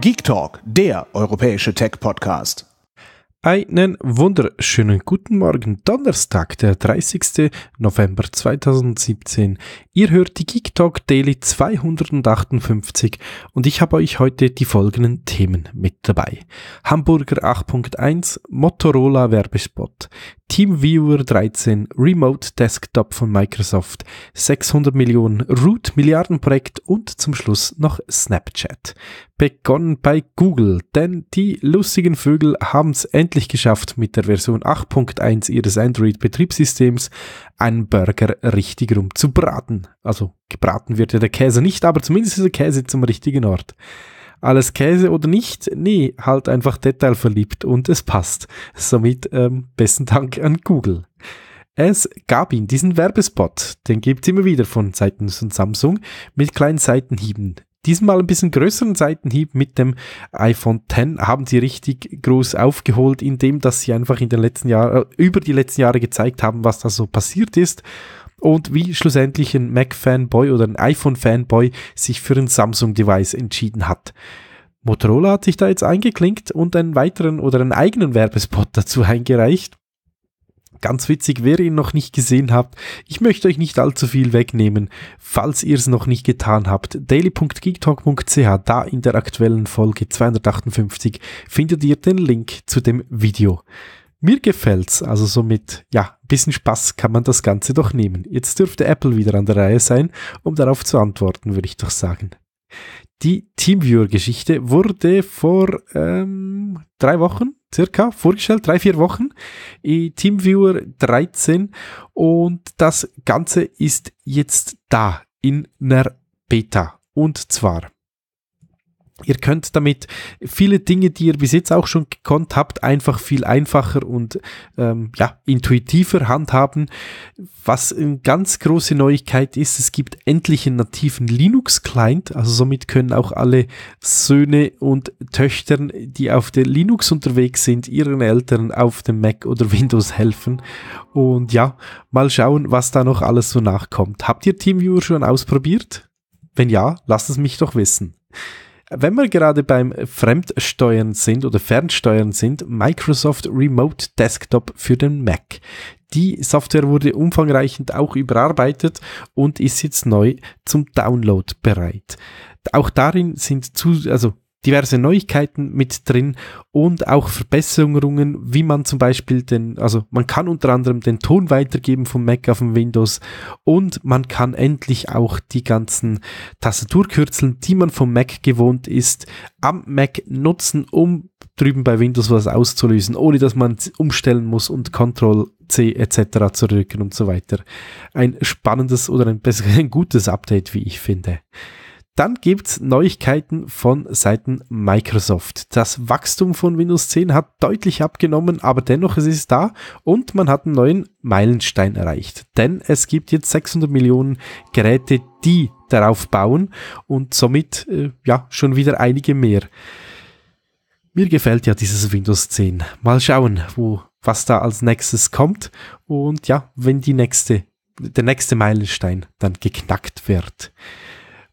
Geek Talk, der europäische Tech-Podcast. Einen wunderschönen guten Morgen, Donnerstag, der 30. November 2017. Ihr hört die Geek Talk Daily 258 und ich habe euch heute die folgenden Themen mit dabei. Hamburger 8.1, Motorola Werbespot, TeamViewer 13, Remote Desktop von Microsoft, 600 Millionen Root Milliardenprojekt und zum Schluss noch Snapchat. Begonnen bei Google, denn die lustigen Vögel haben es endlich geschafft, mit der Version 8.1 ihres Android-Betriebssystems einen Burger richtig rum zu braten. Also gebraten wird ja der Käse nicht, aber zumindest ist der Käse zum richtigen Ort alles Käse oder nicht? Nee, halt einfach detailverliebt und es passt. Somit ähm, besten Dank an Google. Es gab ihn, diesen Werbespot, den gibt es immer wieder von Seiten von Samsung mit kleinen Seitenhieben. Diesmal ein bisschen größeren Seitenhieb mit dem iPhone X haben sie richtig groß aufgeholt, indem dass sie einfach in den letzten Jahren äh, über die letzten Jahre gezeigt haben, was da so passiert ist und wie schlussendlich ein Mac-Fanboy oder ein iPhone-Fanboy sich für ein Samsung-Device entschieden hat. Motorola hat sich da jetzt eingeklinkt und einen weiteren oder einen eigenen Werbespot dazu eingereicht. Ganz witzig, wer ihn noch nicht gesehen habt, ich möchte euch nicht allzu viel wegnehmen, falls ihr es noch nicht getan habt. daily.geektalk.ch, da in der aktuellen Folge 258 findet ihr den Link zu dem Video. Mir gefällt's. Also somit, ja, ein bisschen Spaß kann man das Ganze doch nehmen. Jetzt dürfte Apple wieder an der Reihe sein, um darauf zu antworten, würde ich doch sagen. Die Teamviewer-Geschichte wurde vor ähm, drei Wochen circa vorgestellt, drei, vier Wochen, in Teamviewer 13 und das Ganze ist jetzt da in einer Beta. Und zwar Ihr könnt damit viele Dinge, die ihr bis jetzt auch schon gekonnt habt, einfach viel einfacher und ähm, ja, intuitiver handhaben. Was eine ganz große Neuigkeit ist, es gibt endlich einen nativen Linux-Client. Also somit können auch alle Söhne und Töchter, die auf der Linux unterwegs sind, ihren Eltern auf dem Mac oder Windows helfen. Und ja, mal schauen, was da noch alles so nachkommt. Habt ihr TeamViewer schon ausprobiert? Wenn ja, lasst es mich doch wissen. Wenn wir gerade beim Fremdsteuern sind oder Fernsteuern sind, Microsoft Remote Desktop für den Mac. Die Software wurde umfangreichend auch überarbeitet und ist jetzt neu zum Download bereit. Auch darin sind zu, also diverse Neuigkeiten mit drin und auch Verbesserungen, wie man zum Beispiel den, also man kann unter anderem den Ton weitergeben vom Mac auf dem Windows und man kann endlich auch die ganzen Tastaturkürzeln, die man vom Mac gewohnt ist, am Mac nutzen, um drüben bei Windows was auszulösen, ohne dass man umstellen muss und Control C etc. zu drücken und so weiter. Ein spannendes oder ein, ein gutes Update, wie ich finde. Dann gibt's Neuigkeiten von Seiten Microsoft. Das Wachstum von Windows 10 hat deutlich abgenommen, aber dennoch es ist es da und man hat einen neuen Meilenstein erreicht. Denn es gibt jetzt 600 Millionen Geräte, die darauf bauen und somit äh, ja schon wieder einige mehr. Mir gefällt ja dieses Windows 10. Mal schauen, wo was da als nächstes kommt und ja, wenn die nächste der nächste Meilenstein dann geknackt wird.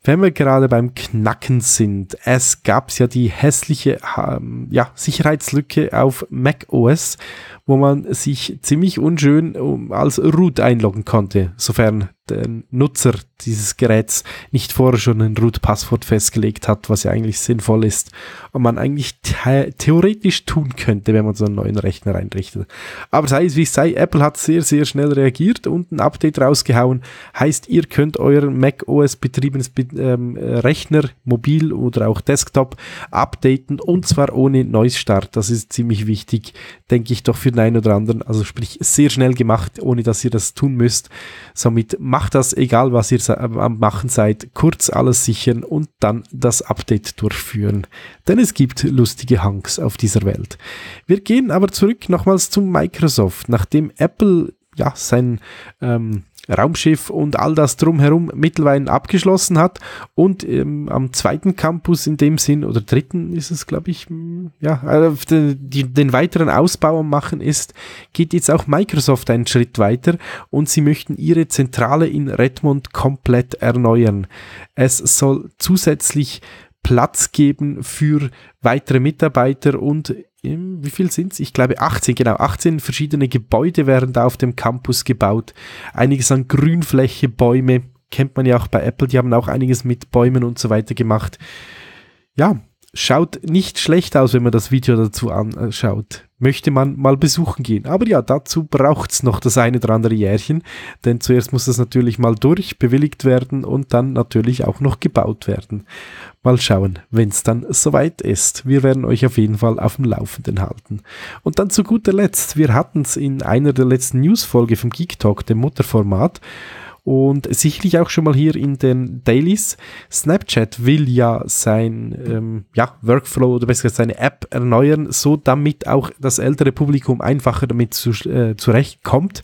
Wenn wir gerade beim Knacken sind, es gab ja die hässliche ähm, ja, Sicherheitslücke auf macOS, wo man sich ziemlich unschön ähm, als Root einloggen konnte, sofern der Nutzer dieses Geräts nicht vorher schon ein Root-Passwort festgelegt hat, was ja eigentlich sinnvoll ist und man eigentlich theoretisch tun könnte, wenn man so einen neuen Rechner einrichtet. Aber sei es wie es sei, Apple hat sehr, sehr schnell reagiert und ein Update rausgehauen. Heißt, ihr könnt euren Mac OS betriebenes ähm, Rechner, mobil oder auch Desktop updaten und zwar ohne Neustart. Das ist ziemlich wichtig, denke ich doch für den einen oder anderen. Also sprich, sehr schnell gemacht, ohne dass ihr das tun müsst. Somit macht macht das, egal was ihr am Machen seid, kurz alles sichern und dann das Update durchführen. Denn es gibt lustige Hunks auf dieser Welt. Wir gehen aber zurück nochmals zu Microsoft. Nachdem Apple ja, sein ähm, Raumschiff und all das drumherum mittlerweile abgeschlossen hat und ähm, am zweiten Campus in dem Sinn oder dritten ist es glaube ich hm, ja also den, den weiteren Ausbau am machen ist geht jetzt auch Microsoft einen Schritt weiter und sie möchten ihre Zentrale in Redmond komplett erneuern. Es soll zusätzlich Platz geben für weitere Mitarbeiter und wie viel sind es? Ich glaube 18, genau, 18 verschiedene Gebäude werden da auf dem Campus gebaut. Einiges an Grünfläche, Bäume, kennt man ja auch bei Apple, die haben auch einiges mit Bäumen und so weiter gemacht. Ja, schaut nicht schlecht aus, wenn man das Video dazu anschaut möchte man mal besuchen gehen. Aber ja, dazu braucht es noch das eine oder andere Jährchen, denn zuerst muss das natürlich mal durch, bewilligt werden und dann natürlich auch noch gebaut werden. Mal schauen, wenn es dann soweit ist. Wir werden euch auf jeden Fall auf dem Laufenden halten. Und dann zu guter Letzt, wir hatten es in einer der letzten Newsfolge vom Geek Talk, dem Mutterformat, und sicherlich auch schon mal hier in den Dailies. Snapchat will ja sein ähm, ja, Workflow oder besser gesagt seine App erneuern, so damit auch das ältere Publikum einfacher damit zu, äh, zurechtkommt.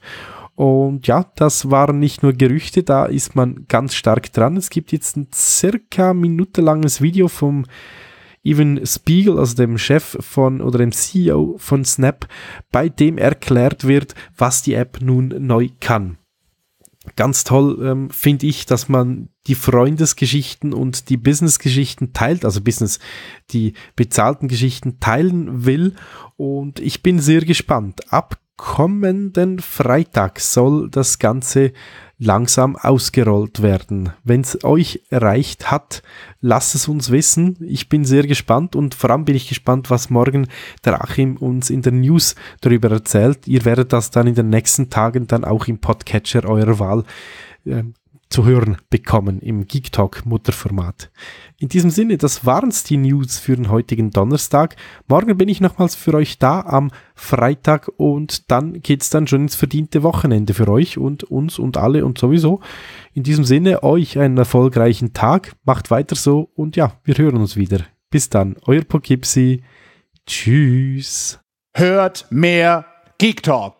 Und ja, das waren nicht nur Gerüchte, da ist man ganz stark dran. Es gibt jetzt ein circa minutenlanges Video vom Even Spiegel, also dem Chef von oder dem CEO von Snap, bei dem erklärt wird, was die App nun neu kann ganz toll ähm, finde ich, dass man die Freundesgeschichten und die Businessgeschichten teilt, also Business, die bezahlten Geschichten teilen will. Und ich bin sehr gespannt. Ab kommenden Freitag soll das Ganze langsam ausgerollt werden. Wenn es euch erreicht hat, lasst es uns wissen. Ich bin sehr gespannt und vor allem bin ich gespannt, was morgen der Achim uns in der News darüber erzählt. Ihr werdet das dann in den nächsten Tagen dann auch im Podcatcher eurer Wahl äh, zu hören bekommen im Geek Talk Mutterformat. In diesem Sinne, das waren's die News für den heutigen Donnerstag. Morgen bin ich nochmals für euch da am Freitag und dann geht's dann schon ins verdiente Wochenende für euch und uns und alle und sowieso. In diesem Sinne, euch einen erfolgreichen Tag, macht weiter so und ja, wir hören uns wieder. Bis dann, euer Pokipsi. Tschüss. Hört mehr Geek Talk.